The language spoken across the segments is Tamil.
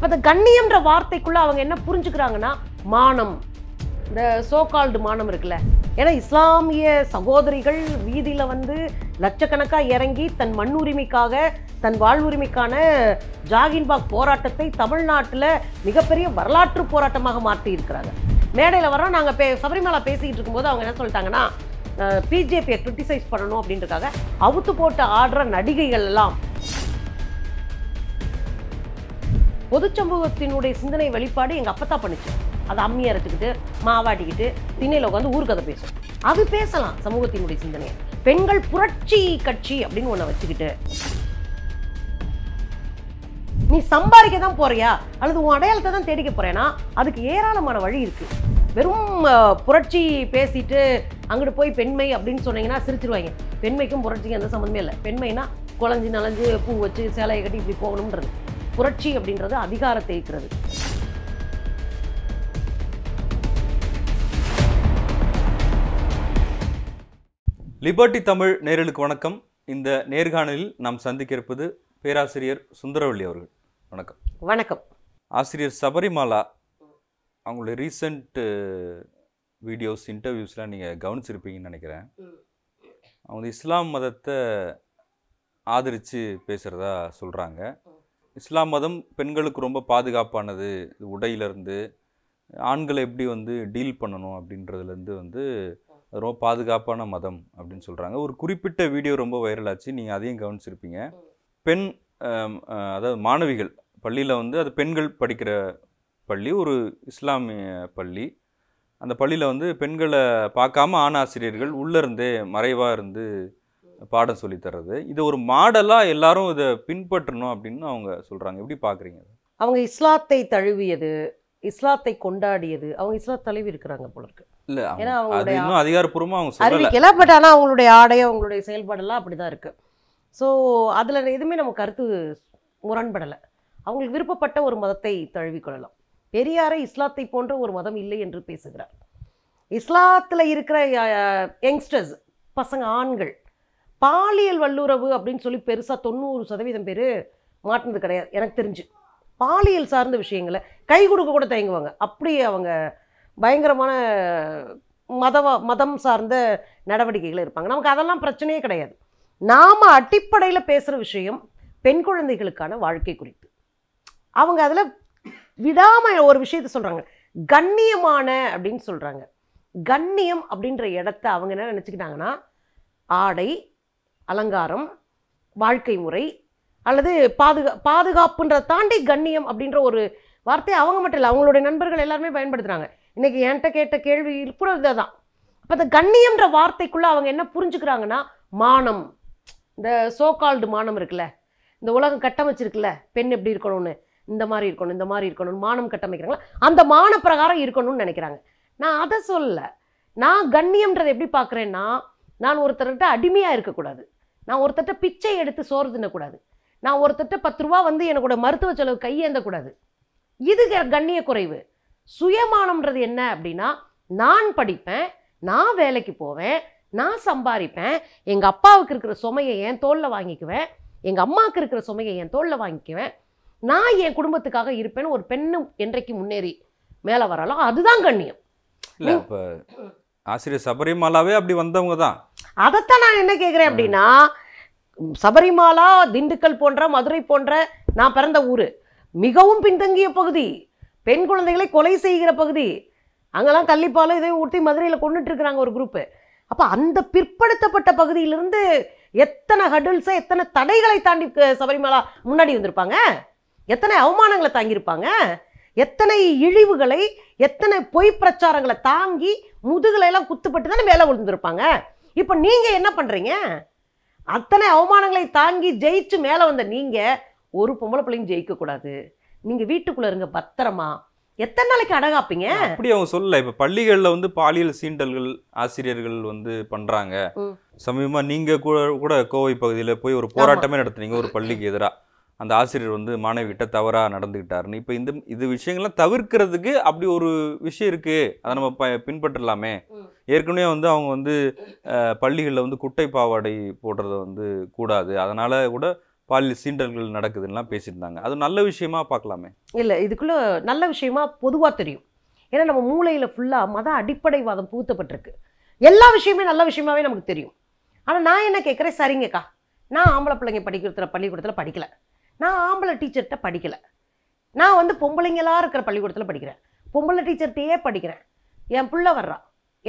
இப்போ இந்த கண்ணியம்ன்ற வார்த்தைக்குள்ளே அவங்க என்ன புரிஞ்சுக்கிறாங்கன்னா மானம் இந்த சோகால்டு மானம் இருக்குல்ல ஏன்னா இஸ்லாமிய சகோதரிகள் வீதியில் வந்து லட்சக்கணக்காக இறங்கி தன் மண் உரிமைக்காக தன் வாழ்வுரிமைக்கான ஜாகின்பாக் போராட்டத்தை தமிழ்நாட்டில் மிகப்பெரிய வரலாற்று போராட்டமாக மாற்றி இருக்கிறாங்க மேடையில் வரோம் நாங்கள் பே சபரிமலா பேசிக்கிட்டு இருக்கும்போது அவங்க என்ன சொல்லிட்டாங்கன்னா பிஜேபியை க்ரிட்டிசைஸ் பண்ணணும் அப்படின்றக்காக அவுத்து போட்ட ஆடுற நடிகைகள் எல்லாம் சமூகத்தினுடைய சிந்தனை வெளிப்பாடு எங்கள் அப்பத்தா பண்ணிச்சு அதை அம்மியை அரைச்சிக்கிட்டு மாவாட்டிக்கிட்டு திண்ணையில் உட்காந்து ஊர்கதை பேசும் அது பேசலாம் சமூகத்தினுடைய சிந்தனையை பெண்கள் புரட்சி கட்சி அப்படின்னு ஒன்றை வச்சுக்கிட்டு நீ சம்பாதிக்க தான் போறியா அல்லது உன் அடையாளத்தை தான் தேடிக்க போறேன்னா அதுக்கு ஏராளமான வழி இருக்கு வெறும் புரட்சி பேசிட்டு அங்கிட்டு போய் பெண்மை அப்படின்னு சொன்னீங்கன்னா சிரிச்சிருவாங்க பெண்மைக்கும் புரட்சிக்கும் எந்த சம்மந்தமே இல்லை பெண்மைனா குழஞ்சி நலஞ்சு பூ வச்சு சேலையை கட்டி இப்படி போகணுன்றது புரட்சி அப்படின்றது அதிகாரத்தை இருக்கிறது லிபர்டி தமிழ் நேரலுக்கு வணக்கம் இந்த நேர்காணலில் நாம் சந்திக்க இருப்பது பேராசிரியர் சுந்தரவள்ளி அவர்கள் வணக்கம் வணக்கம் ஆசிரியர் சபரிமாலா அவங்களுடைய ரீசண்ட் வீடியோஸ் இன்டர்வியூஸ்லாம் நீங்கள் கவனிச்சிருப்பீங்கன்னு நினைக்கிறேன் அவங்க இஸ்லாம் மதத்தை ஆதரித்து பேசுகிறதா சொல்கிறாங்க இஸ்லாம் மதம் பெண்களுக்கு ரொம்ப பாதுகாப்பானது உடையிலேருந்து ஆண்களை எப்படி வந்து டீல் பண்ணணும் அப்படின்றதுலேருந்து வந்து ரொம்ப பாதுகாப்பான மதம் அப்படின்னு சொல்கிறாங்க ஒரு குறிப்பிட்ட வீடியோ ரொம்ப வைரல் ஆச்சு நீங்கள் அதையும் கவனிச்சிருப்பீங்க பெண் அதாவது மாணவிகள் பள்ளியில் வந்து அது பெண்கள் படிக்கிற பள்ளி ஒரு இஸ்லாமிய பள்ளி அந்த பள்ளியில் வந்து பெண்களை பார்க்காம ஆண் ஆசிரியர்கள் உள்ளே இருந்தே மறைவாக இருந்து பாடம் சொல்லித்தர்றது இது ஒரு மாடலாக எல்லாரும் இதை பின்பற்றணும் அப்படின்னு அவங்க சொல்கிறாங்க எப்படி பார்க்குறீங்க அவங்க இஸ்லாத்தை தழுவியது இஸ்லாத்தை கொண்டாடியது அவங்க இஸ்லாம் தழுவி இருக்கிறாங்க போல இருக்கு இல்ல ஏன்னா அவங்களுடைய அதிகாரப்பூர்வமா அவங்க அறிவிக்கல பட் ஆனா அவங்களுடைய ஆடை அவங்களுடைய செயல்பாடெல்லாம் அப்படிதான் இருக்கு ஸோ அதுல எதுவுமே நம்ம கருத்து முரண்படலை அவங்களுக்கு விருப்பப்பட்ட ஒரு மதத்தை கொள்ளலாம் பெரியாரை இஸ்லாத்தை போன்ற ஒரு மதம் இல்லை என்று பேசுகிறார் இஸ்லாத்தில் இருக்கிற யங்ஸ்டர்ஸ் பசங்க ஆண்கள் பாலியல் வல்லுறவு அப்படின்னு சொல்லி பெருசாக தொண்ணூறு சதவீதம் பேர் மாட்டினது கிடையாது எனக்கு தெரிஞ்சு பாலியல் சார்ந்த விஷயங்களை கை கொடுக்க கூட தயங்குவாங்க அப்படி அவங்க பயங்கரமான மதவா மதம் சார்ந்த நடவடிக்கைகள் இருப்பாங்க நமக்கு அதெல்லாம் பிரச்சனையே கிடையாது நாம் அடிப்படையில் பேசுகிற விஷயம் பெண் குழந்தைகளுக்கான வாழ்க்கை குறித்து அவங்க அதில் விடாமல் ஒரு விஷயத்த சொல்கிறாங்க கண்ணியமான அப்படின்னு சொல்கிறாங்க கண்ணியம் அப்படின்ற இடத்த அவங்க என்ன நினச்சிக்கிட்டாங்கன்னா ஆடை அலங்காரம் வாழ்க்கை முறை அல்லது பாதுகா பாதுகாப்புன்றதை தாண்டி கண்ணியம் அப்படின்ற ஒரு வார்த்தையை அவங்க மட்டும் இல்லை அவங்களுடைய நண்பர்கள் எல்லாருமே பயன்படுத்துகிறாங்க இன்றைக்கி என்கிட்ட கேட்ட கேள்வி கூட தான் அப்போ இந்த கண்ணியம்ன்ற வார்த்தைக்குள்ளே அவங்க என்ன புரிஞ்சுக்கிறாங்கன்னா மானம் இந்த சோகால்டு மானம் இருக்குல்ல இந்த உலகம் கட்டமைச்சிருக்குல்ல பெண் எப்படி இருக்கணும்னு இந்த மாதிரி இருக்கணும் இந்த மாதிரி இருக்கணும்னு மானம் கட்டமைக்கிறாங்களா அந்த மான பிரகாரம் இருக்கணும்னு நினைக்கிறாங்க நான் அதை சொல்லலை நான் கண்ணியம்ன்றதை எப்படி பார்க்குறேன்னா நான் ஒருத்தர்கிட்ட அடிமையாக இருக்கக்கூடாது நான் ஒருத்தட்ட பிச்சை எடுத்து சோறு தின்னக்கூடாது நான் ஒருத்தட்ட பத்து ரூபா வந்து எனக்கூட மருத்துவ செலவு கையேந்தக்கூடாது இது கண்ணிய குறைவு சுயமானம்ன்றது என்ன அப்படின்னா நான் படிப்பேன் நான் வேலைக்கு போவேன் நான் சம்பாதிப்பேன் எங்கள் அப்பாவுக்கு இருக்கிற சுமையை என் தோளில் வாங்கிக்குவேன் எங்கள் அம்மாவுக்கு இருக்கிற சுமையை என் தோளில் வாங்கிக்குவேன் நான் என் குடும்பத்துக்காக இருப்பேன் ஒரு பெண்ணு என்றைக்கு முன்னேறி மேலே வரலாம் அதுதான் கண்ணியம் இல்லை இப்போ ஆசிரியர் சபரிமலாவே அப்படி வந்தவங்க தான் அதைத்தான் நான் என்ன கேட்குறேன் அப்படின்னா சபரிமாலா திண்டுக்கல் போன்ற மதுரை போன்ற நான் பிறந்த ஊர் மிகவும் பின்தங்கிய பகுதி பெண் குழந்தைகளை கொலை செய்கிற பகுதி அங்கெல்லாம் கள்ளிப்பாலும் இதை ஊற்றி மதுரையில் கொண்டுட்டு இருக்கிறாங்க ஒரு குரூப்பு அப்போ அந்த பிற்படுத்தப்பட்ட பகுதியிலிருந்து எத்தனை ஹடுல்ஸை எத்தனை தடைகளை தாண்டி சபரிமலா முன்னாடி வந்திருப்பாங்க எத்தனை அவமானங்களை தாங்கியிருப்பாங்க எத்தனை இழிவுகளை எத்தனை பொய் பிரச்சாரங்களை தாங்கி முதுகலை எல்லாம் குத்துப்பட்டு தானே மேலே விழுந்திருப்பாங்க இப்போ நீங்கள் என்ன பண்ணுறீங்க அத்தனை அவமானங்களை தாங்கி ஜெயிச்சு மேலே வந்த நீங்கள் ஒரு பொம்பளை பிள்ளைங்க ஜெயிக்கக்கூடாது நீங்கள் வீட்டுக்குள்ளே இருங்க பத்திரமா எத்தனை நாளைக்கு அடகாப்பீங்க அப்படி அவங்க சொல்லல இப்ப பள்ளிகள்ல வந்து பாலியல் சீண்டல்கள் ஆசிரியர்கள் வந்து பண்றாங்க சமீபமா நீங்க கூட கூட கோவை பகுதியில போய் ஒரு போராட்டமே நடத்துனீங்க ஒரு பள்ளிக்கு எதிராக அந்த ஆசிரியர் வந்து மாணவிகிட்ட தவறாக நடந்துக்கிட்டாருன்னு இப்போ இந்த இது விஷயங்கள்லாம் தவிர்க்கிறதுக்கு அப்படி ஒரு விஷயம் இருக்குது அதை நம்ம ப பின்பற்றலாமே ஏற்கனவே வந்து அவங்க வந்து பள்ளிகளில் வந்து குட்டை பாவாடை போடுறது வந்து கூடாது அதனால் கூட பாலியல் சீண்டல்கள் நடக்குதுன்னெலாம் பேசியிருந்தாங்க அது நல்ல விஷயமா பார்க்கலாமே இல்லை இதுக்குள்ளே நல்ல விஷயமா பொதுவாக தெரியும் ஏன்னா நம்ம மூளையில் ஃபுல்லாக மத அடிப்படைவாதம் பூத்தப்பட்டிருக்கு எல்லா விஷயமே நல்ல விஷயமாவே நமக்கு தெரியும் ஆனால் நான் என்ன கேட்குறேன் சரிங்கக்கா நான் ஆம்பளை பிள்ளைங்க படிக்கிறத பள்ளிக்கூடத்தில் படிக்கலை நான் ஆம்பளை டீச்சர்கிட்ட படிக்கலை நான் வந்து பொம்பளைங்களாக இருக்கிற பள்ளிக்கூடத்தில் படிக்கிறேன் பொம்பளை டீச்சர்கிட்டையே படிக்கிறேன் என் பிள்ளை வர்றா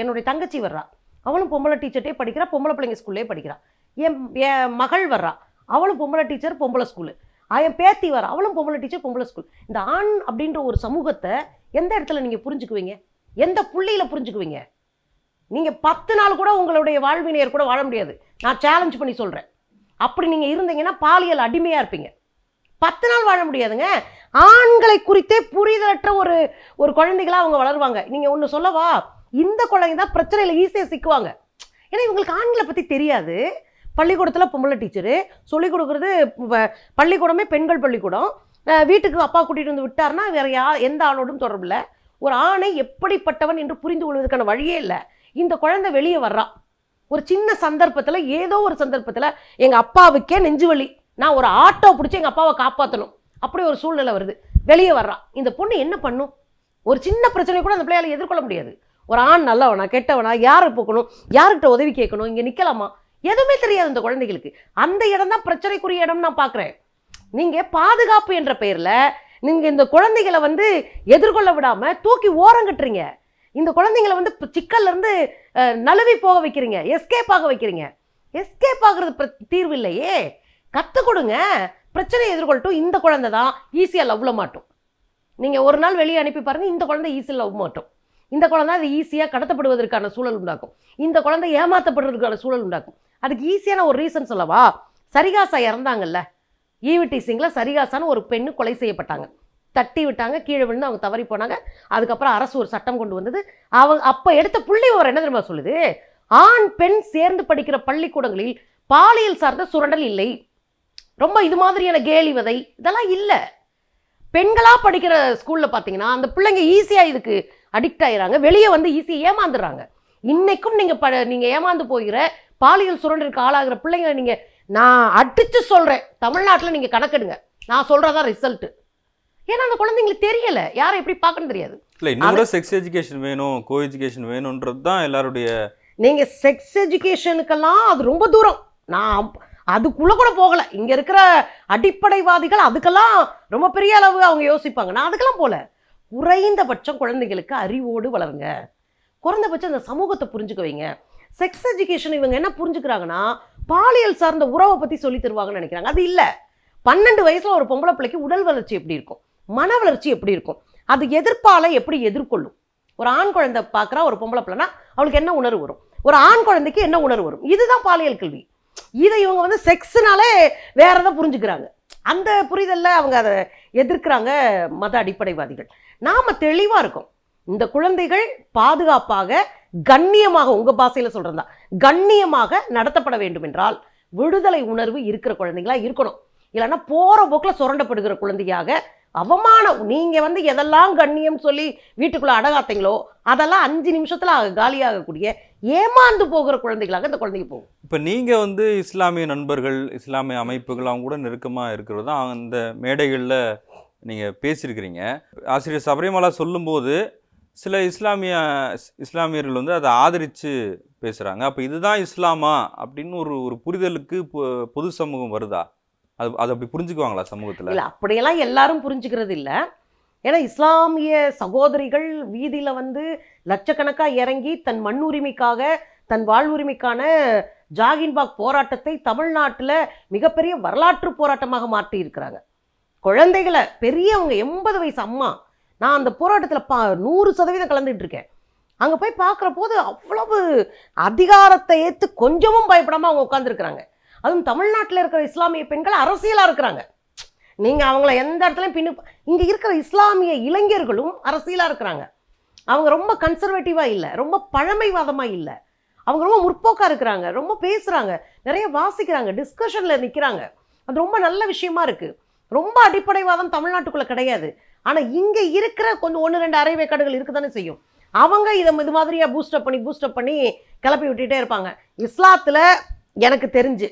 என்னுடைய தங்கச்சி வர்றா அவளும் பொம்பளை டீச்சர்ட்டே படிக்கிறா பொம்பளை பிள்ளைங்க ஸ்கூல்லே படிக்கிறா என் என் மகள் வர்றா அவளும் பொம்பளை டீச்சர் பொம்பளை ஸ்கூலு என் பேத்தி வர அவளும் பொம்பளை டீச்சர் பொம்பளை ஸ்கூல் இந்த ஆண் அப்படின்ற ஒரு சமூகத்தை எந்த இடத்துல நீங்கள் புரிஞ்சுக்குவீங்க எந்த புள்ளியில் புரிஞ்சுக்குவீங்க நீங்கள் பத்து நாள் கூட உங்களுடைய வாழ்வினையர் கூட வாழ முடியாது நான் சேலஞ்ச் பண்ணி சொல்கிறேன் அப்படி நீங்கள் இருந்தீங்கன்னா பாலியல் அடிமையாக இருப்பீங்க பத்து நாள் வாழ முடியாதுங்க ஆண்களை குறித்தே புரிதலற்ற ஒரு ஒரு குழந்தைகளாக அவங்க வளருவாங்க நீங்கள் ஒன்று சொல்லவா இந்த குழந்தைங்க தான் பிரச்சனையில் ஈஸியாக சிக்குவாங்க ஏன்னா இவங்களுக்கு ஆண்களை பற்றி தெரியாது பள்ளிக்கூடத்தில் பொம்பளை டீச்சரு சொல்லிக் கொடுக்குறது பள்ளிக்கூடமே பெண்கள் பள்ளிக்கூடம் வீட்டுக்கு அப்பா கூட்டிகிட்டு வந்து விட்டாருன்னா வேறு யா எந்த ஆளோடும் தொடர்பில்ல ஒரு ஆணை எப்படிப்பட்டவன் என்று புரிந்து கொள்வதற்கான வழியே இல்லை இந்த குழந்தை வெளியே வர்றான் ஒரு சின்ன சந்தர்ப்பத்தில் ஏதோ ஒரு சந்தர்ப்பத்தில் எங்கள் அப்பாவுக்கே நெஞ்சு வலி நான் ஒரு ஆட்டோ பிடிச்சி எங்கள் அப்பாவை காப்பாற்றணும் அப்படி ஒரு சூழ்நிலை வருது வெளியே வர்றான் இந்த பொண்ணு என்ன பண்ணும் ஒரு சின்ன பிரச்சனை கூட அந்த பிள்ளையால எதிர்கொள்ள முடியாது ஒரு ஆண் நல்லவனா கெட்டவனா யாரை போக்கணும் யாருக்கிட்ட உதவி கேட்கணும் இங்கே நிற்கலாமா எதுவுமே தெரியாது இந்த குழந்தைகளுக்கு அந்த இடம் தான் பிரச்சனைக்குரிய இடம் நான் பார்க்குறேன் நீங்கள் பாதுகாப்பு என்ற பெயரில் நீங்கள் இந்த குழந்தைகளை வந்து எதிர்கொள்ள விடாமல் தூக்கி ஓரங்கட்டுறீங்க இந்த குழந்தைங்களை வந்து சிக்கல்லேருந்து நழுவி போக வைக்கிறீங்க எஸ்கேப் ஆக வைக்கிறீங்க எஸ்கேப் ஆகிறது தீர்வு இல்லையே கற்றுக் கொடுங்க பிரச்சனையை எதிர்கொள்ளட்டும் இந்த குழந்தை தான் ஈஸியாக லவ்ல மாட்டோம் நீங்கள் ஒரு நாள் வெளியே அனுப்பி பாருங்கள் இந்த குழந்தை ஈஸியாக லவ் மாட்டோம் இந்த குழந்தை அது ஈஸியாக கடத்தப்படுவதற்கான சூழல் உண்டாக்கும் இந்த குழந்தை ஏமாற்றப்படுறதுக்கான சூழல் உண்டாக்கும் அதுக்கு ஈஸியான ஒரு ரீசன் சொல்லவா சரிகாசா இறந்தாங்கல்ல ஈவிடி e சிங்கில் சரிகாசான்னு ஒரு பெண்ணு கொலை செய்யப்பட்டாங்க தட்டி விட்டாங்க கீழே விழுந்து அவங்க தவறி போனாங்க அதுக்கப்புறம் அரசு ஒரு சட்டம் கொண்டு வந்தது அவங்க அப்போ எடுத்த புள்ளி ஒரு என்ன தெரியுமா சொல்லுது ஆண் பெண் சேர்ந்து படிக்கிற பள்ளிக்கூடங்களில் பாலியல் சார்ந்த சுரண்டல் இல்லை ரொம்ப இது மாதிரியான கேலி வதை இதெல்லாம் இல்லை பெண்களாக படிக்கிற ஸ்கூலில் பார்த்தீங்கன்னா அந்த பிள்ளைங்க ஈஸியாக இதுக்கு அடிக்ட் ஆயிடுறாங்க வெளியே வந்து ஈஸியாக ஏமாந்துடுறாங்க இன்னைக்கும் நீங்கள் ப நீங்கள் ஏமாந்து போகிற பாலியல் சுரண்டிற்கு ஆளாகிற பிள்ளைங்களை நீங்கள் நான் அடித்து சொல்கிறேன் தமிழ்நாட்டில் நீங்கள் கணக்கெடுங்க நான் தான் ரிசல்ட்டு ஏன்னா அந்த குழந்தைங்களுக்கு தெரியலை யாரை எப்படி பார்க்கணும்னு தெரியாது இல்லை இன்னும் செக்ஸ் எஜுகேஷன் வேணும் கோ எஜுகேஷன் வேணுன்றது தான் எல்லாருடைய நீங்கள் செக்ஸ் எஜுகேஷனுக்கெல்லாம் அது ரொம்ப தூரம் நான் அதுக்குள்ளே கூட போகலை இங்கே இருக்கிற அடிப்படைவாதிகள் அதுக்கெல்லாம் ரொம்ப பெரிய அளவு அவங்க யோசிப்பாங்க நான் அதுக்கெல்லாம் போகல குறைந்தபட்சம் குழந்தைகளுக்கு அறிவோடு வளருங்க குறைந்தபட்சம் இந்த சமூகத்தை புரிஞ்சுக்க வைங்க செக்ஸ் எஜுகேஷன் இவங்க என்ன புரிஞ்சுக்கிறாங்கன்னா பாலியல் சார்ந்த உறவை பற்றி சொல்லி தருவாங்கன்னு நினைக்கிறாங்க அது இல்லை பன்னெண்டு வயசில் ஒரு பொம்பளை பிள்ளைக்கு உடல் வளர்ச்சி எப்படி இருக்கும் மன வளர்ச்சி எப்படி இருக்கும் அது எதிர்ப்பால எப்படி எதிர்கொள்ளும் ஒரு ஆண் குழந்தை பார்க்குறா ஒரு பொம்பளை பிள்ளைனா அவளுக்கு என்ன உணர்வு வரும் ஒரு ஆண் குழந்தைக்கு என்ன உணர்வு வரும் இதுதான் பாலியல் கல்வி இதை இவங்க வந்து செக்ஸ்னாலே வேற எதை புரிஞ்சுக்கிறாங்க அந்த புரிதலில் அவங்க அதை எதிர்க்கிறாங்க மத அடிப்படைவாதிகள் நாம் தெளிவாக இருக்கோம் இந்த குழந்தைகள் பாதுகாப்பாக கண்ணியமாக உங்கள் பாசையில் சொல்கிறதா கண்ணியமாக நடத்தப்பட வேண்டும் என்றால் விடுதலை உணர்வு இருக்கிற குழந்தைங்களா இருக்கணும் இல்லைன்னா போகிற போக்கில் சுரண்டப்படுகிற குழந்தையாக அவமானம் நீங்கள் வந்து எதெல்லாம் கண்ணியம் சொல்லி வீட்டுக்குள்ளே அடகாத்தீங்களோ அதெல்லாம் அஞ்சு நிமிஷத்தில் காலியாகக்கூடிய ஏமாந்து போகிற குழந்தைகளாக இந்த குழந்தைங்க போகும் இப்போ நீங்கள் வந்து இஸ்லாமிய நண்பர்கள் இஸ்லாமிய அமைப்புகள் அவங்க கூட நெருக்கமாக இருக்கிறது தான் அந்த மேடைகளில் நீங்கள் பேசியிருக்கிறீங்க ஆசிரியர் சபரிமலா சொல்லும்போது சில இஸ்லாமிய இஸ்லாமியர்கள் வந்து அதை ஆதரித்து பேசுகிறாங்க அப்போ இதுதான் இஸ்லாமா அப்படின்னு ஒரு ஒரு புரிதலுக்கு பொது சமூகம் வருதா அது அது அப்படி புரிஞ்சுக்குவாங்களா சமூகத்தில் இல்லை அப்படியெல்லாம் எல்லாரும் புரிஞ்சுக்கிறது இல்லை ஏன்னா இஸ்லாமிய சகோதரிகள் வீதியில் வந்து லட்சக்கணக்காக இறங்கி தன் மண் உரிமைக்காக தன் வாழ்வுரிமைக்கான ஜாகின்பாக் போராட்டத்தை தமிழ்நாட்டில் மிகப்பெரிய வரலாற்று போராட்டமாக மாற்றியிருக்கிறாங்க குழந்தைகளை பெரியவங்க எண்பது வயசு அம்மா நான் அந்த போராட்டத்தில் பா நூறு சதவீதம் கலந்துட்டு இருக்கேன் அங்கே போய் பார்க்குற போது அவ்வளவு அதிகாரத்தை ஏற்று கொஞ்சமும் பயப்படாமல் அவங்க உட்காந்துருக்குறாங்க அதுவும் தமிழ்நாட்டில் இருக்கிற இஸ்லாமிய பெண்கள் அரசியலாக இருக்கிறாங்க நீங்கள் அவங்கள எந்த இடத்துலையும் பின்னு இங்கே இருக்கிற இஸ்லாமிய இளைஞர்களும் அரசியலாக இருக்கிறாங்க அவங்க ரொம்ப கன்சர்வேட்டிவாக இல்லை ரொம்ப பழமைவாதமாக இல்லை அவங்க ரொம்ப முற்போக்காக இருக்கிறாங்க ரொம்ப பேசுகிறாங்க நிறைய வாசிக்கிறாங்க டிஸ்கஷனில் நிற்கிறாங்க அது ரொம்ப நல்ல விஷயமா இருக்குது ரொம்ப அடிப்படைவாதம் தமிழ்நாட்டுக்குள்ளே கிடையாது ஆனால் இங்கே இருக்கிற கொஞ்சம் ஒன்று ரெண்டு அரை வேக்காடுகள் இருக்குது தானே செய்யும் அவங்க இதை இது மாதிரியாக பூஸ்டப் பண்ணி பூஸ்டப் பண்ணி கிளப்பி விட்டுகிட்டே இருப்பாங்க இஸ்லாத்தில் எனக்கு தெரிஞ்சு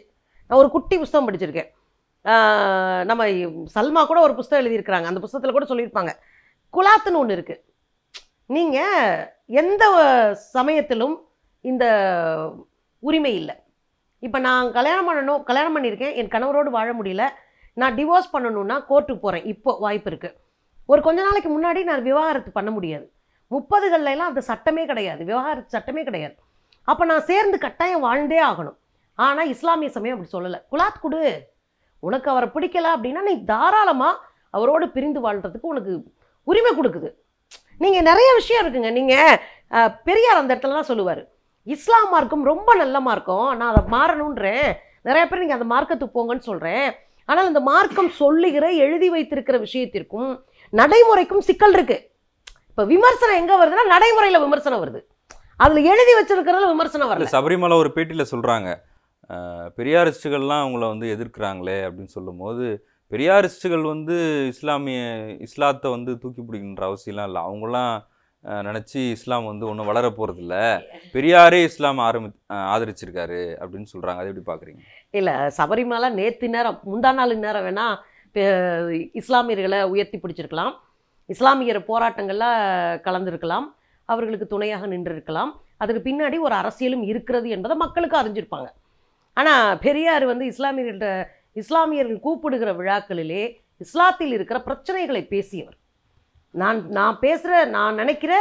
நான் ஒரு குட்டி புஸ்தகம் படிச்சிருக்கேன் நம்ம சல்மா கூட ஒரு புஸ்தகம் எழுதியிருக்கிறாங்க அந்த புஸ்தகத்தில் கூட சொல்லியிருப்பாங்க குலாத்துன்னு ஒன்று இருக்குது நீங்கள் எந்த சமயத்திலும் இந்த உரிமை இல்லை இப்போ நான் கல்யாணம் பண்ணணும் கல்யாணம் பண்ணியிருக்கேன் என் கணவரோடு வாழ முடியல நான் டிவோர்ஸ் பண்ணணும்னா கோர்ட்டுக்கு போகிறேன் இப்போ வாய்ப்பு இருக்குது ஒரு கொஞ்ச நாளைக்கு முன்னாடி நான் விவாகரத்து பண்ண முடியாது முப்பதுகள்லாம் அந்த சட்டமே கிடையாது விவாகரத்து சட்டமே கிடையாது அப்போ நான் சேர்ந்து கட்டாயம் வாழ்ந்தே ஆகணும் ஆனால் இஸ்லாமிய சமயம் அப்படி சொல்லலை குலாத் கொடு உனக்கு அவரை பிடிக்கல அப்படின்னா நீ தாராளமாக அவரோடு பிரிந்து வாழ்கிறதுக்கு உனக்கு உரிமை கொடுக்குது நீங்கள் நிறைய விஷயம் இருக்குங்க நீங்கள் பெரியார் அந்த இடத்துலலாம் சொல்லுவார் இஸ்லாம் மார்க்கம் ரொம்ப நல்ல மார்க்கம் நான் அதை மாறணுன்றேன் நிறைய பேர் நீங்கள் அந்த மார்க்கத்துக்கு போங்கன்னு சொல்கிறேன் ஆனால் அந்த மார்க்கம் சொல்லுகிற எழுதி வைத்திருக்கிற விஷயத்திற்கும் நடைமுறைக்கும் சிக்கல் இருக்குது இப்போ விமர்சனம் எங்கே வருதுன்னா நடைமுறையில் விமர்சனம் வருது அதில் எழுதி வச்சிருக்கிறதுல விமர்சனம் வருது சபரிமலை ஒரு பேட்டியில் சொல்கிறாங்க பெரியாரிஸ்டுகள்லாம் அவங்கள வந்து எதிர்க்கிறாங்களே அப்படின்னு சொல்லும்போது பெரியாரிஸ்டுகள் வந்து இஸ்லாமிய இஸ்லாத்தை வந்து தூக்கி பிடிக்கின்ற அவசியம்லாம் இல்லை அவங்களாம் நினச்சி இஸ்லாம் வந்து ஒன்றும் வளர போகிறதில்ல பெரியாரே இஸ்லாம் ஆரம்பி ஆதரிச்சிருக்காரு அப்படின்னு சொல்கிறாங்க அதை எப்படி பார்க்குறீங்க இல்லை சபரிமலை நேற்று நேரம் முந்தா நாள் நேரம் வேணால் இஸ்லாமியர்களை உயர்த்தி பிடிச்சிருக்கலாம் இஸ்லாமியர் போராட்டங்களில் கலந்துருக்கலாம் அவர்களுக்கு துணையாக நின்றிருக்கலாம் அதுக்கு பின்னாடி ஒரு அரசியலும் இருக்கிறது என்பதை மக்களுக்கு அறிஞ்சிருப்பாங்க ஆனால் பெரியார் வந்து இஸ்லாமியர்கள்ட்ட இஸ்லாமியர்கள் கூப்பிடுகிற விழாக்களிலே இஸ்லாத்தில் இருக்கிற பிரச்சனைகளை பேசியவர் நான் நான் பேசுகிற நான் நினைக்கிற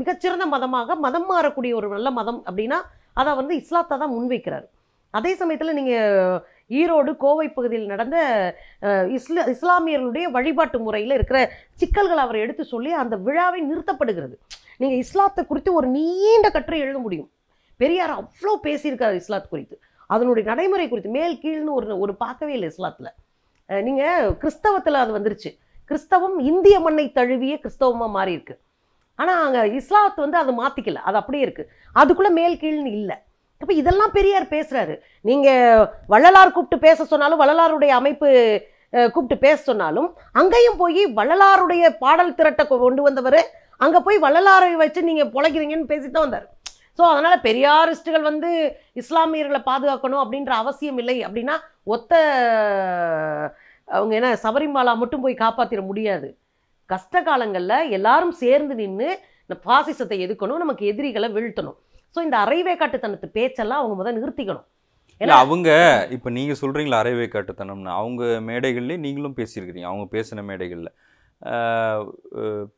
மிகச்சிறந்த மதமாக மதம் மாறக்கூடிய ஒரு நல்ல மதம் அப்படின்னா அதை வந்து இஸ்லாத்தை தான் முன்வைக்கிறார் அதே சமயத்தில் நீங்கள் ஈரோடு கோவை பகுதியில் நடந்த இஸ்லா இஸ்லாமியர்களுடைய வழிபாட்டு முறையில் இருக்கிற சிக்கல்கள் அவரை எடுத்து சொல்லி அந்த விழாவை நிறுத்தப்படுகிறது நீங்கள் இஸ்லாத்தை குறித்து ஒரு நீண்ட கட்டுரை எழுத முடியும் பெரியார் அவ்வளோ பேசியிருக்கார் இஸ்லாத் குறித்து அதனுடைய நடைமுறை குறித்து மேல் கீழ்னு ஒரு ஒரு பார்க்கவே இல்லை இஸ்லாத்தில் நீங்கள் கிறிஸ்தவத்தில் அது வந்துருச்சு கிறிஸ்தவம் இந்திய மண்ணை தழுவிய கிறிஸ்தவமாக மாறி இருக்கு ஆனால் அங்கே இஸ்லாத்து வந்து அதை மாற்றிக்கல அது அப்படியே இருக்குது அதுக்குள்ளே மேல் கீழ்னு இல்லை அப்போ இதெல்லாம் பெரியார் பேசுகிறாரு நீங்கள் வள்ளலார் கூப்பிட்டு பேச சொன்னாலும் வள்ளலாருடைய அமைப்பு கூப்பிட்டு பேச சொன்னாலும் அங்கேயும் போய் வள்ளலாருடைய பாடல் திரட்டை கொண்டு வந்தவர் அங்கே போய் வள்ளலாரை வச்சு நீங்கள் பொழைக்கிறீங்கன்னு பேசிட்டு தான் வந்தார் ஸோ அதனால் பெரியாரிஸ்ட்டுகள் வந்து இஸ்லாமியர்களை பாதுகாக்கணும் அப்படின்ற அவசியம் இல்லை அப்படின்னா ஒத்த அவங்க என்ன சபரிமாலா மட்டும் போய் காப்பாற்றிட முடியாது கஷ்ட காலங்களில் எல்லாரும் சேர்ந்து நின்று இந்த பாசிசத்தை எதுக்கணும் நமக்கு எதிரிகளை வீழ்த்தணும் ஸோ இந்த காட்டுத்தனத்து பேச்செல்லாம் அவங்க முதல் நிறுத்திக்கணும் ஏன்னா அவங்க இப்போ நீங்கள் சொல்கிறீங்களா காட்டுத்தனம்னு அவங்க மேடைகள்லேயே நீங்களும் பேசியிருக்கிறீங்க அவங்க பேசின மேடைகளில்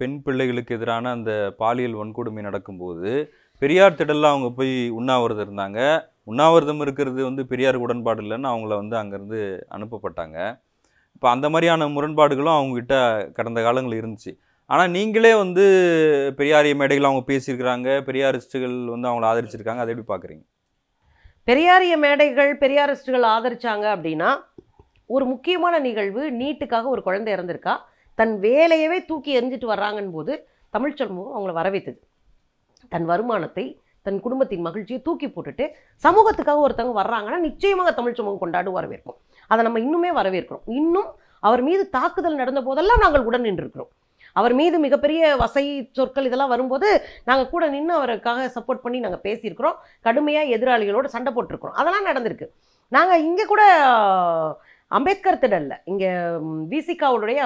பெண் பிள்ளைகளுக்கு எதிரான அந்த பாலியல் வன்கொடுமை நடக்கும்போது பெரியார் திடலில் அவங்க போய் உண்ணாவிரதம் இருந்தாங்க உண்ணாவிரதம் இருக்கிறது வந்து பெரியார் உடன்பாடு இல்லைன்னு அவங்கள வந்து அங்கேருந்து அனுப்பப்பட்டாங்க இப்போ அந்த மாதிரியான முரண்பாடுகளும் அவங்கக்கிட்ட கடந்த காலங்கள் இருந்துச்சு ஆனால் நீங்களே வந்து பெரியாரிய மேடைகள் அவங்க பேசியிருக்கிறாங்க பெரியாரிஸ்டுகள் வந்து அவங்கள ஆதரிச்சிருக்காங்க அதை எப்படி பார்க்குறீங்க பெரியாரிய மேடைகள் பெரியாரிஸ்டுகள் ஆதரிச்சாங்க அப்படின்னா ஒரு முக்கியமான நிகழ்வு நீட்டுக்காக ஒரு குழந்தை இறந்திருக்கா தன் வேலையவே தூக்கி எரிஞ்சிட்டு வர்றாங்கன்னு போது தமிழ் அவங்கள வரவேற்றுது தன் வருமானத்தை தன் குடும்பத்தின் மகிழ்ச்சியை தூக்கி போட்டுட்டு சமூகத்துக்காக ஒருத்தவங்க வர்றாங்கன்னா நிச்சயமாக தமிழ் சமூகம் கொண்டாடு வரவேற்கும் அதை நம்ம இன்னுமே வரவேற்கிறோம் இன்னும் அவர் மீது தாக்குதல் நடந்த போதெல்லாம் நாங்கள் உடன் நின்றுருக்கிறோம் அவர் மீது மிகப்பெரிய வசை சொற்கள் இதெல்லாம் வரும்போது நாங்கள் கூட நின்று அவருக்காக சப்போர்ட் பண்ணி நாங்கள் பேசியிருக்கிறோம் கடுமையாக எதிராளிகளோடு சண்டை போட்டிருக்கிறோம் அதெல்லாம் நடந்திருக்கு நாங்கள் இங்கே கூட அம்பேத்கர் திடலில் இங்கே விசிகாவுடைய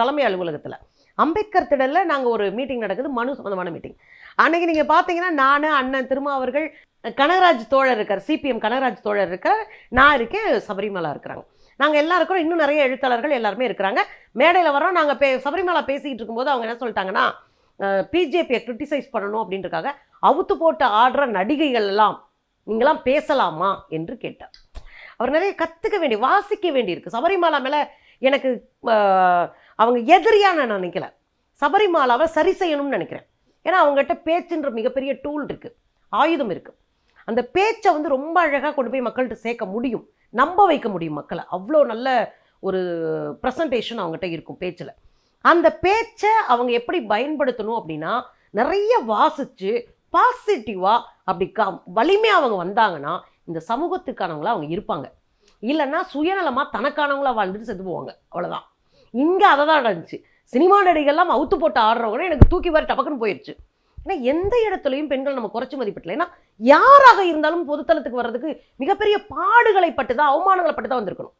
தலைமை அலுவலகத்தில் அம்பேத்கர் திடலில் நாங்கள் ஒரு மீட்டிங் நடக்குது மனு சம்மந்தமான மீட்டிங் அன்னைக்கு நீங்கள் பார்த்தீங்கன்னா நான் அண்ணன் திருமாவர்கள் கனகராஜ் தோழர் இருக்கார் சிபிஎம் கனகராஜ் தோழர் இருக்கார் நான் இருக்கேன் சபரிமலா இருக்கிறாங்க நாங்கள் எல்லாருக்கும் இன்னும் நிறைய எழுத்தாளர்கள் எல்லாருமே இருக்கிறாங்க மேடையில் வரோம் நாங்கள் பே சபரிமலா பேசிக்கிட்டு இருக்கும்போது அவங்க என்ன சொல்லிட்டாங்கன்னா பிஜேபியை கிரிட்டிசைஸ் பண்ணணும் அப்படின்றக்காக அவுத்து போட்டு ஆடுற நடிகைகள் எல்லாம் நீங்களாம் பேசலாமா என்று கேட்டார் அவர் நிறைய கற்றுக்க வேண்டிய வாசிக்க வேண்டியிருக்கு சபரிமலா மேலே எனக்கு அவங்க எதிரியான நான் நினைக்கல சபரிமாலாவை சரி செய்யணும்னு நினைக்கிறேன் ஏன்னா அவங்ககிட்ட பேச்சுன்ற மிகப்பெரிய டூல் இருக்குது ஆயுதம் இருக்குது அந்த பேச்சை வந்து ரொம்ப அழகாக கொண்டு போய் மக்கள்கிட்ட சேர்க்க முடியும் நம்ப வைக்க முடியும் மக்களை அவ்வளோ நல்ல ஒரு ப்ரெசன்டேஷன் அவங்ககிட்ட இருக்கும் பேச்சில் அந்த பேச்சை அவங்க எப்படி பயன்படுத்தணும் அப்படின்னா நிறைய வாசித்து பாசிட்டிவாக அப்படி க வலிமையாக அவங்க வந்தாங்கன்னா இந்த சமூகத்துக்கானவங்களாக அவங்க இருப்பாங்க இல்லைன்னா சுயநலமாக தனக்கானவங்களாக வாழ்ந்துட்டு செத்து போவாங்க அவ்வளோதான் இங்கே அதை தான் நடந்துச்சு சினிமா நடிகர்லாம் அவுத்து போட்டு ஆடுறவங்க எனக்கு தூக்கி வர டபக்குன்னு போயிடுச்சு ஏன்னா எந்த இடத்துலையும் பெண்கள் நம்ம குறைச்சி மதிப்பிடல ஏன்னா யாராக இருந்தாலும் பொதுத்தளத்துக்கு வர்றதுக்கு மிகப்பெரிய பாடுகளை பட்டு தான் அவமானங்களை பட்டு தான் வந்திருக்கணும்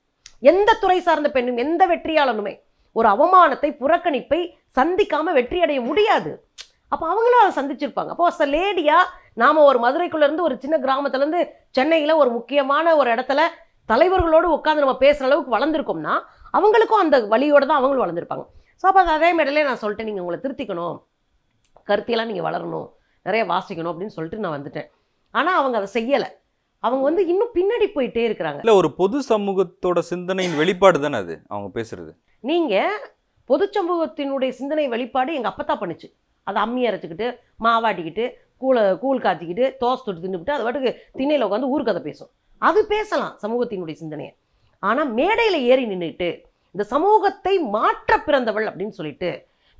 எந்த துறை சார்ந்த பெண்ணும் எந்த வெற்றியாளனுமே ஒரு அவமானத்தை புறக்கணிப்பை சந்திக்காமல் வெற்றி அடைய முடியாது அப்போ அவங்களும் அதை சந்திச்சிருப்பாங்க அப்போ அஸ் லேடியாக நாம் ஒரு மதுரைக்குள்ளேருந்து ஒரு சின்ன கிராமத்துலேருந்து சென்னையில் ஒரு முக்கியமான ஒரு இடத்துல தலைவர்களோடு உட்காந்து நம்ம பேசுகிற அளவுக்கு வளர்ந்துருக்கோம்னா அவங்களுக்கும் அந்த வழியோடு தான் அவங்களும் வளர்ந்துருப்பாங்க ஸோ அப்போ அந்த அதே மேடலே நான் சொல்லிட்டேன் நீங்கள் உங்களை திருத்திக்கணும் கருத்தியெல்லாம் நீங்கள் வளரணும் நிறைய வாசிக்கணும் அப்படின்னு சொல்லிட்டு நான் வந்துட்டேன் ஆனால் அவங்க அதை செய்யலை அவங்க வந்து இன்னும் பின்னாடி போயிட்டே இருக்கிறாங்க இல்லை ஒரு பொது சமூகத்தோட சிந்தனையின் வெளிப்பாடு தானே அது அவங்க பேசுறது நீங்கள் பொது சமூகத்தினுடைய சிந்தனை வெளிப்பாடு எங்கள் அப்பா தான் பண்ணுச்சு அதை அம்மி அரைச்சிக்கிட்டு மாவாட்டிக்கிட்டு கூழ கூழ் காய்ச்சிக்கிட்டு தோசை தொட்டு தின்னுபிட்டு அது பாட்டுக்கு திண்ணையில் உட்காந்து ஊர்க்கதை பேசும் அது பேசலாம் சமூகத்தினுடைய சிந்தனையை ஆனால் மேடையில் ஏறி நின்றுட்டு இந்த சமூகத்தை மாற்ற பிறந்தவள் அப்படின்னு சொல்லிட்டு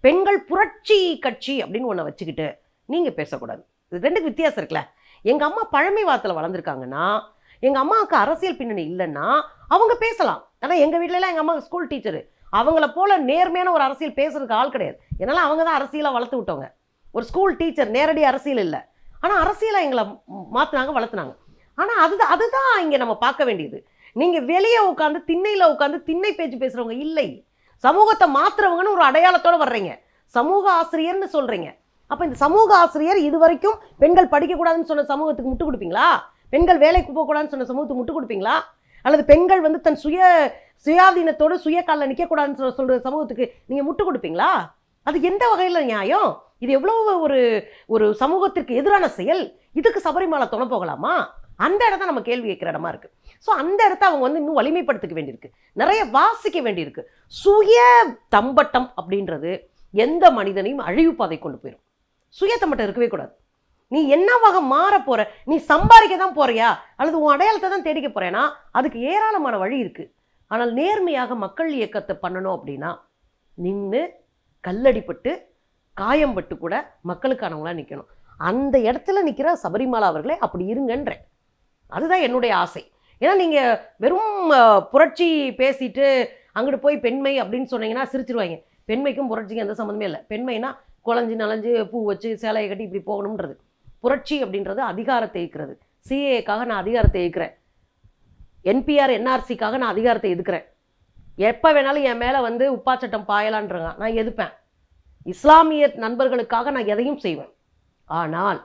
பெண்கள் புரட்சி கட்சி அப்படின்னு ஒன்றை வச்சுக்கிட்டு நீங்கள் பேசக்கூடாது இது ரெண்டுக்கு வித்தியாசம் இருக்குல்ல எங்கள் அம்மா பழமைவாதத்தில் வளர்ந்துருக்காங்கன்னா எங்கள் அம்மாவுக்கு அரசியல் பின்னணி இல்லைன்னா அவங்க பேசலாம் ஆனால் எங்கள் வீட்டிலலாம் எங்கள் அம்மா ஸ்கூல் டீச்சரு அவங்கள போல் நேர்மையான ஒரு அரசியல் பேசுறதுக்கு ஆள் கிடையாது என்னால் அவங்க தான் அரசியலாக வளர்த்து விட்டவங்க ஒரு ஸ்கூல் டீச்சர் நேரடி அரசியல் இல்லை ஆனால் அரசியலாக எங்களை மாற்றினாங்க வளர்த்துனாங்க ஆனால் அது அதுதான் இங்கே நம்ம பார்க்க வேண்டியது நீங்கள் வெளியே உட்காந்து திண்ணையில் உட்காந்து திண்ணை பேச்சு பேசுகிறவங்க இல்லை சமூகத்தை மாற்றுறவங்கன்னு ஒரு அடையாளத்தோடு வர்றீங்க சமூக ஆசிரியர்னு சொல்கிறீங்க அப்போ இந்த சமூக ஆசிரியர் இது வரைக்கும் பெண்கள் படிக்கக்கூடாதுன்னு சொன்ன சமூகத்துக்கு முட்டு கொடுப்பீங்களா பெண்கள் வேலைக்கு போகக்கூடாதுன்னு சொன்ன சமூகத்துக்கு முட்டு கொடுப்பீங்களா அல்லது பெண்கள் வந்து தன் சுய சுயாதீனத்தோடு சுய காலில் நிற்கக்கூடாதுன்னு சொல்ல சொல்கிற சமூகத்துக்கு நீங்கள் முட்டு கொடுப்பீங்களா அது எந்த வகையில் நியாயம் இது எவ்வளோ ஒரு ஒரு சமூகத்திற்கு எதிரான செயல் இதுக்கு சபரிமலை தொலை போகலாமா அந்த இடத்த நம்ம கேள்வி கேட்குற இடமா இருக்குது ஸோ அந்த இடத்த அவங்க வந்து இன்னும் வலிமைப்படுத்திக்க வேண்டியிருக்கு நிறைய வாசிக்க வேண்டியிருக்கு சுய தம்பட்டம் அப்படின்றது எந்த மனிதனையும் அழிவு பாதை கொண்டு போயிடும் சுய தம்பட்டம் இருக்கவே கூடாது நீ என்னவாக மாற போற நீ சம்பாதிக்க தான் போறியா அல்லது உன் அடையாளத்தை தான் தேடிக்க போறேன்னா அதுக்கு ஏராளமான வழி இருக்குது ஆனால் நேர்மையாக மக்கள் இயக்கத்தை பண்ணணும் அப்படின்னா நின்று கல்லடிப்பட்டு காயம்பட்டு கூட மக்களுக்கானவங்களா நிற்கணும் அந்த இடத்துல நிற்கிற சபரிமலா அவர்களே அப்படி இருங்கன்றேன் அதுதான் என்னுடைய ஆசை ஏன்னா நீங்கள் வெறும் புரட்சி பேசிட்டு அங்கிட்டு போய் பெண்மை அப்படின்னு சொன்னீங்கன்னா சிரிச்சிருவாங்க பெண்மைக்கும் புரட்சிக்கும் எந்த சம்மந்தமே இல்லை பெண்மைனா குழஞ்சி நலஞ்சு பூ வச்சு சேலையை கட்டி இப்படி போகணுன்றது புரட்சி அப்படின்றது அதிகாரத்தை இருக்கிறது சிஏக்காக நான் அதிகாரத்தை இருக்கிறேன் என்பிஆர் என்ஆர்சிக்காக நான் அதிகாரத்தை எதுக்கிறேன் எப்போ வேணாலும் என் மேலே வந்து உப்பாச்சட்டம் பாயலான்றாங்க நான் எதுப்பேன் இஸ்லாமிய நண்பர்களுக்காக நான் எதையும் செய்வேன் ஆனால்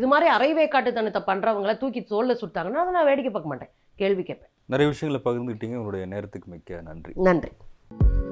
இது மாதிரி அறைவே காட்டுத்தனத்தை பண்ணுறவங்களை தூக்கி தோலில் சுட்டாங்கன்னா அதை நான் வேடிக்கை பார்க்க மாட்டேன் கேள்வி கேட்பேன் நிறைய விஷயங்களை பகிர்ந்துக்கிட்டீங்க உங்களுடைய நேரத்துக்கு மிக்க நன்றி நன்றி